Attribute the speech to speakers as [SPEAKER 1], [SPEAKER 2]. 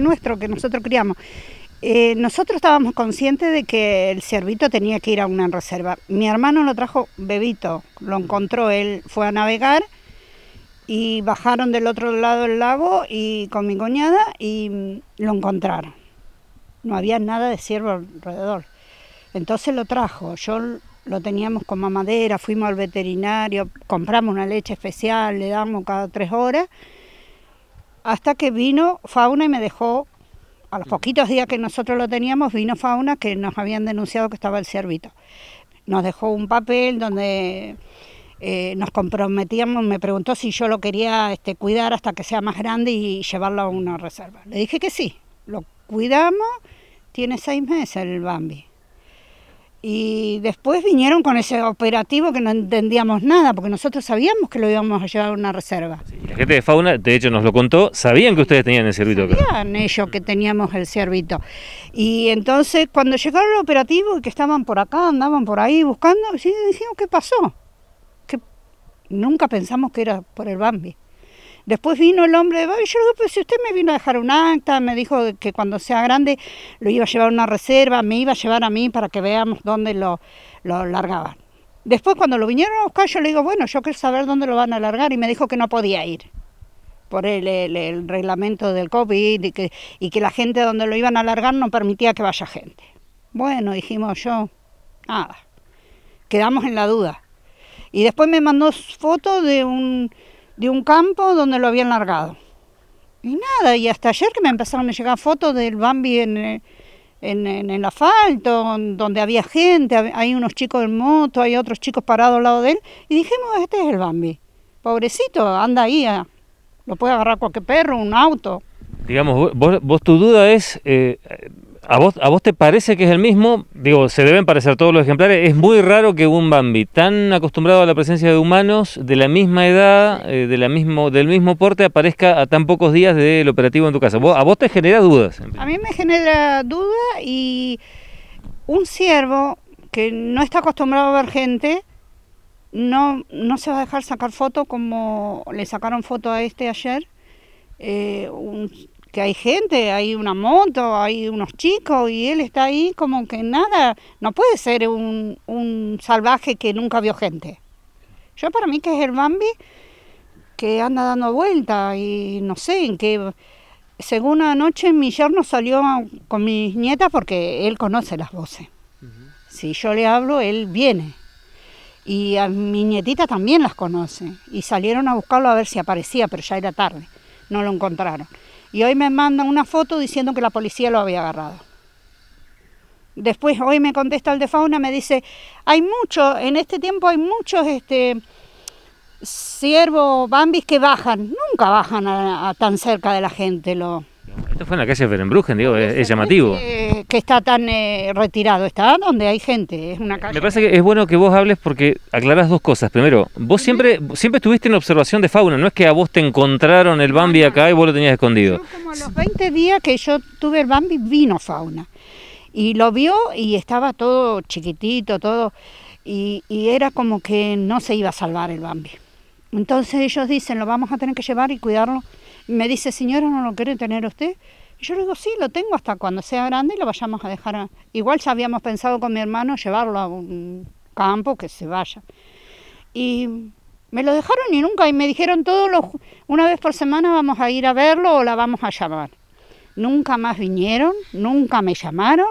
[SPEAKER 1] nuestro que nosotros criamos. Eh, nosotros estábamos conscientes de que el ciervito tenía que ir a una reserva. Mi hermano lo trajo bebito, lo encontró, él fue a navegar y bajaron del otro lado del lago y con mi cuñada y mm, lo encontraron. No había nada de ciervo alrededor. Entonces lo trajo, yo lo teníamos con mamadera, fuimos al veterinario, compramos una leche especial, le damos cada tres horas hasta que vino Fauna y me dejó, a los mm. poquitos días que nosotros lo teníamos, vino Fauna que nos habían denunciado que estaba el ciervito. Nos dejó un papel donde eh, nos comprometíamos, me preguntó si yo lo quería este, cuidar hasta que sea más grande y llevarlo a una reserva. Le dije que sí, lo cuidamos, tiene seis meses el Bambi. Y después vinieron con ese operativo que no entendíamos nada, porque nosotros sabíamos que lo íbamos a llevar a una reserva.
[SPEAKER 2] la gente de fauna, de hecho nos lo contó, sabían que ustedes tenían el ciervito.
[SPEAKER 1] Sabían ellos que teníamos el ciervito. Y entonces cuando llegaron el operativo y que estaban por acá, andaban por ahí buscando, y decimos ¿qué pasó? Que nunca pensamos que era por el Bambi. Después vino el hombre yo le pues si usted me vino a dejar un acta, me dijo que cuando sea grande lo iba a llevar a una reserva, me iba a llevar a mí para que veamos dónde lo, largaban. Después cuando lo vinieron a buscar, yo le digo, bueno, yo quiero saber dónde lo van a largar y me dijo que no podía ir por el, el, reglamento del COVID y que, la gente donde lo iban a largar no permitía que vaya gente. Bueno, dijimos yo, nada, quedamos en la duda. Y después me mandó fotos de un de un campo donde lo habían largado. Y nada, y hasta ayer que me empezaron a llegar fotos del Bambi en, eh, en el asfalto, donde había gente, hay unos chicos en moto, hay otros chicos parados al lado de él, y dijimos, este es el Bambi. Pobrecito, anda ahí, ah, lo puede agarrar cualquier perro, un auto.
[SPEAKER 2] Digamos, vos, vos tu duda es, eh, ¿A vos, ¿A vos te parece que es el mismo? Digo, se deben parecer todos los ejemplares. Es muy raro que un Bambi, tan acostumbrado a la presencia de humanos, de la misma edad, eh, mismo, del mismo porte, aparezca a tan pocos días del operativo en tu casa. ¿A vos te genera dudas?
[SPEAKER 1] A mí me genera duda y un ciervo que no está acostumbrado a ver gente, no, no se va a dejar sacar foto como le sacaron foto a este ayer. Eh, que hay gente, hay una moto, hay unos chicos y él está ahí como que nada, no puede ser un, salvaje que nunca vio gente. Yo para mí que es el Bambi que anda dando vuelta y no sé en qué... Según noche mi yerno salió con mis nietas porque él conoce las voces. Si yo le hablo, él viene. Y a mi nietita también las conoce. Y salieron a buscarlo a ver si aparecía, pero ya era tarde. No lo encontraron y hoy me mandan una foto diciendo que la policía lo había agarrado. Después hoy me contesta el de fauna, me dice, hay muchos, en este tiempo hay muchos este, ciervos bambis que bajan, nunca bajan tan cerca de la gente. Lo...
[SPEAKER 2] Esto fue en la calle Ferenbrugen, digo, es, llamativo
[SPEAKER 1] que está tan eh, retirado, está donde hay gente, es una calle. Me
[SPEAKER 2] parece que es bueno que vos hables porque aclaras dos cosas. Primero, vos siempre siempre estuviste en observación de fauna, no es que a vos te encontraron el Bambi acá y vos lo tenías escondido.
[SPEAKER 1] como a los 20 días que yo tuve el Bambi vino fauna y lo vio y estaba todo chiquitito, todo y, y era como que no se iba a salvar el Bambi. Entonces ellos dicen, lo vamos a tener que llevar y cuidarlo. me dice, señora, ¿no lo quiere tener usted? yo le digo, sí, lo tengo hasta cuando sea grande y lo vayamos a dejar. Igual ya habíamos pensado con mi hermano llevarlo a un campo que se vaya. Y me lo dejaron y nunca, y me dijeron todos los, una vez por semana vamos a ir a verlo o la vamos a llamar. Nunca más vinieron, nunca me llamaron